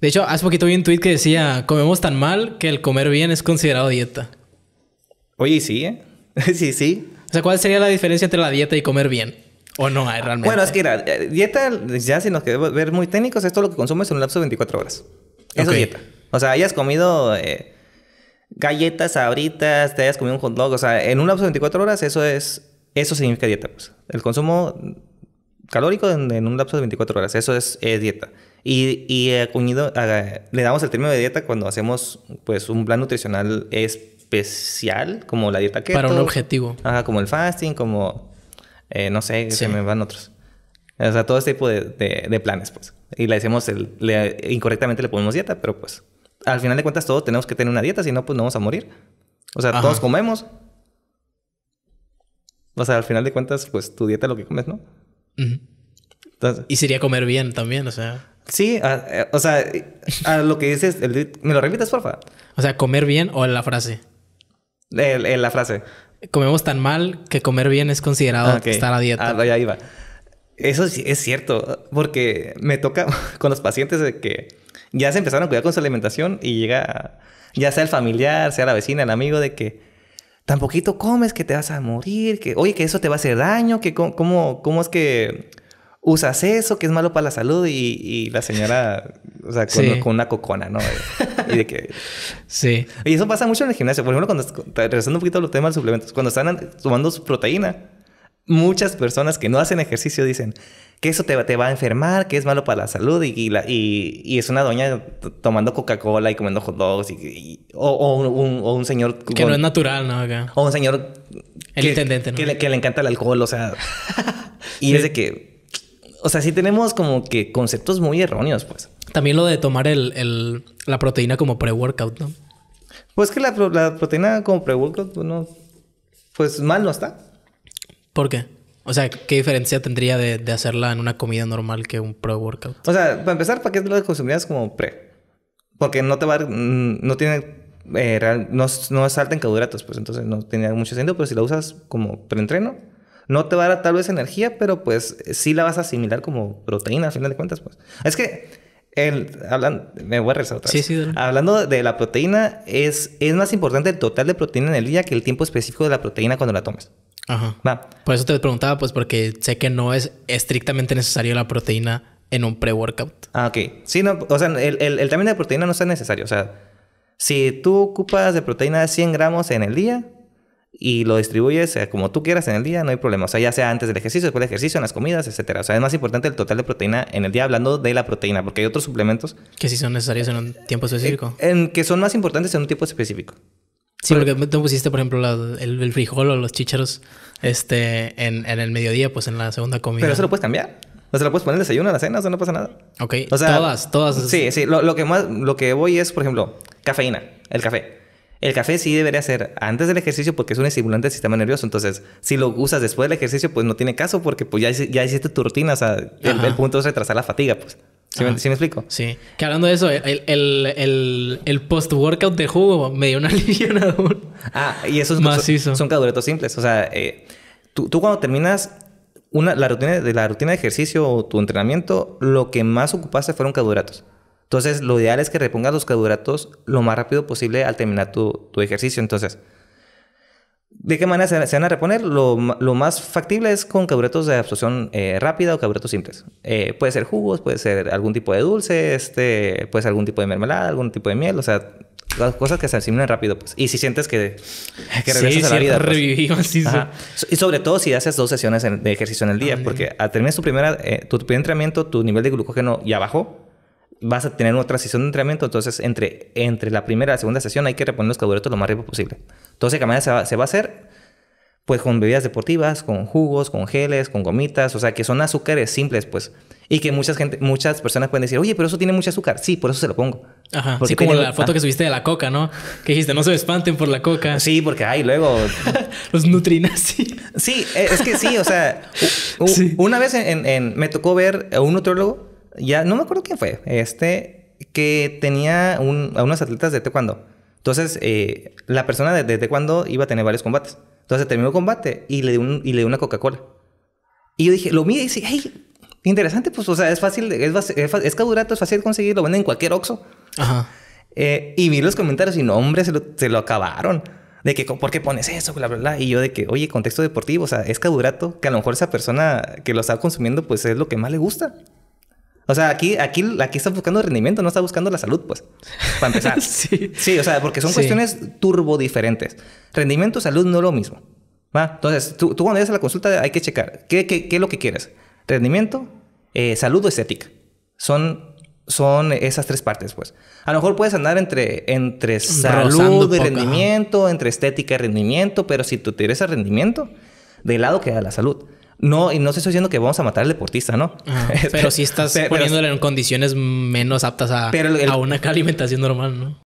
De hecho, hace poquito vi un tweet que decía, comemos tan mal que el comer bien es considerado dieta. Oye, sí, ¿eh? sí, sí. O sea, ¿cuál sería la diferencia entre la dieta y comer bien? ¿O no hay eh, realmente? Bueno, es que eh, dieta, ya si nos queremos ver muy técnicos, esto lo que consumes en un lapso de 24 horas. Eso es dieta. O sea, hayas comido eh, galletas, ahorita, te hayas comido un hot dog. O sea, en un lapso de 24 horas, eso es... Eso significa dieta, pues. El consumo calórico en, un lapso de 24 horas. Eso es dieta. Y, y eh, le damos el término de dieta cuando hacemos pues un plan nutricional especial, como la dieta keto. Para un objetivo. Ajá, como el fasting, como, eh, no sé, se me van otros. O sea, todo este tipo de, planes, pues. Y le decimos, el, le, incorrectamente le ponemos dieta, pero pues al final de cuentas todos tenemos que tener una dieta, si no, pues no vamos a morir. O sea, todos comemos. O sea, al final de cuentas, pues tu dieta es lo que comes, ¿no? y sería comer bien también, o sea. Sí, eh, o sea, a lo que dices, ¿me lo repites, porfa? O sea, comer bien o la frase. En la frase. Comemos tan mal que comer bien es considerado ah, estar a dieta. Ah, ya iba. Eso es, es cierto, porque me toca con los pacientes de que ya se empezaron a cuidar con su alimentación y llega, ya sea el familiar, sea la vecina, el amigo, de que tan poquito comes que te vas a morir, que oye, que eso te va a hacer daño, que cómo, cómo es que usas eso que es malo para la salud y, y la señora, o sea, con, una cocona, ¿no? Y de que... Sí. Y eso pasa mucho en el gimnasio. Por ejemplo, cuando, regresando un poquito a los temas de suplementos, cuando están tomando su proteína, muchas personas que no hacen ejercicio dicen que eso te, te va a enfermar, que es malo para la salud y, y, y, es una doña tomando Coca-Cola y comiendo hot dogs y, o, un, o, un, señor... Que no es natural, ¿no? O un señor... El intendente, ¿no? Que le, que le encanta el alcohol, o sea... y es de que o sea, sí tenemos como que conceptos muy erróneos, pues. También lo de tomar el, la proteína como pre-workout, ¿no? Pues que la, proteína como pre-workout, pues no, pues mal no está. ¿Por qué? O sea, ¿qué diferencia tendría de, hacerla en una comida normal que un pre-workout? O sea, para empezar, ¿para qué lo consumirías como pre? Porque no te va mm, no tiene eh, no, no es alta en carbohidratos, pues entonces no tenía mucho sentido, pero si la usas como pre-entreno... No te va a dar tal vez energía, pero pues sí la vas a asimilar como proteína al final de cuentas, pues. Es que el, hablan, me voy a resaltar. Sí, sí, Hablando de la proteína, es, es más importante el total de proteína en el día que el tiempo específico de la proteína cuando la tomes. Ajá. Por eso te preguntaba, pues porque sé que no es estrictamente necesario la proteína en un pre-workout. Ah, ok. Sí, no, o sea, el, el, de proteína no es necesario. O sea, si tú ocupas de proteína 100 gramos en el día, y lo distribuyes eh, como tú quieras en el día, no hay problema. O sea, ya sea antes del ejercicio, después del ejercicio, en las comidas, etcétera. O sea, es más importante el total de proteína en el día, hablando de la proteína, porque hay otros suplementos. Que sí son necesarios en un tiempo eh, específico. En, que son más importantes en un tiempo específico. Sí, porque tú pusiste, por ejemplo, el, frijol o los chícharos este, en, el mediodía, pues en la segunda comida. Pero eso lo puedes cambiar. O sea, lo puedes poner el desayuno, en la cena, o sea, no pasa nada. Ok. todas, todas. Sí, sí. que más, lo que voy es, por ejemplo, cafeína, el café. El café sí debería ser antes del ejercicio porque es un estimulante del sistema nervioso. Entonces, si lo usas después del ejercicio, pues no tiene caso porque pues ya, ya hiciste tu rutina. O sea, el, punto es retrasar la fatiga, pues. ¿Sí me, explico? Sí. Que hablando de eso, el, post-workout de jugo me dio una aún. Ah, y esos son, son caduretos simples. O sea, eh, tú, cuando terminas una, la rutina de la rutina de ejercicio o tu entrenamiento, lo que más ocupaste fueron carbohidratos. Entonces, lo ideal es que repongas los carbohidratos lo más rápido posible al terminar tu, ejercicio. Entonces, ¿de qué manera se, van a reponer? Lo, más factible es con carbohidratos de absorción eh, rápida o carbohidratos simples. Eh, puede ser jugos, puede ser algún tipo de dulce, este, puede ser algún tipo de mermelada, algún tipo de miel, o sea, cosas que se asimilen rápido, pues. Y si sientes que, que la vida. Pues. sí, Y sobre todo si haces dos sesiones de ejercicio en el día, porque al terminar tu, primera, eh, tu primer entrenamiento, tu nivel de glucógeno ya bajó vas a tener otra sesión de entrenamiento, entonces entre, entre la primera y la segunda sesión hay que reponer los carbohidratos lo más rápido posible. Entonces, de se va, se va a hacer pues con bebidas deportivas, con jugos, con geles, con gomitas, o sea, que son azúcares simples, pues. Y que muchas, gente, muchas personas pueden decir, oye, pero eso tiene mucho azúcar. Sí, por eso se lo pongo. Ajá. Porque como la foto que subiste de la coca, ¿no? Que dijiste, no se espanten por la coca. Sí, porque ay, luego. Los nutrinas, Sí. sí, eh, es que sí, o sea, una vez en, me tocó ver a un nutriólogo ya no me acuerdo quién fue, este, que tenía a unos atletas de taekwondo. Entonces, eh, la persona de, de, taekwondo iba a tener varios combates. Entonces terminó el combate y le dio, un, y le una Coca-Cola. Y yo dije, lo mire y dice, hey, interesante, pues, o sea, es fácil, es, es, es es fácil conseguirlo... lo venden en cualquier Oxxo. Ajá. Eh, y vi los comentarios y no, hombre, se lo, se lo acabaron. De que, ¿por qué pones eso? Bla, Y yo de que, oye, contexto deportivo, o sea, es carbohidrato que a lo mejor esa persona que lo está consumiendo, pues es lo que más le gusta. O sea, aquí, aquí, aquí está buscando rendimiento, no está buscando la salud, pues. Para empezar. sí. sí, o sea, porque son cuestiones turbo diferentes. Rendimiento, salud no es lo mismo. ¿va? Entonces, tú, cuando llegas a la consulta hay que checar qué, qué, qué es lo que quieres. Rendimiento, eh, salud o estética. Son, son esas tres partes, pues. A lo mejor puedes andar entre, entre salud y rendimiento, entre estética y rendimiento, pero si tú te a rendimiento, de lado queda la salud. No, y no estoy diciendo que vamos a matar al deportista, ¿no? pero si estás poniéndole en condiciones menos aptas a, a una alimentación normal, ¿no?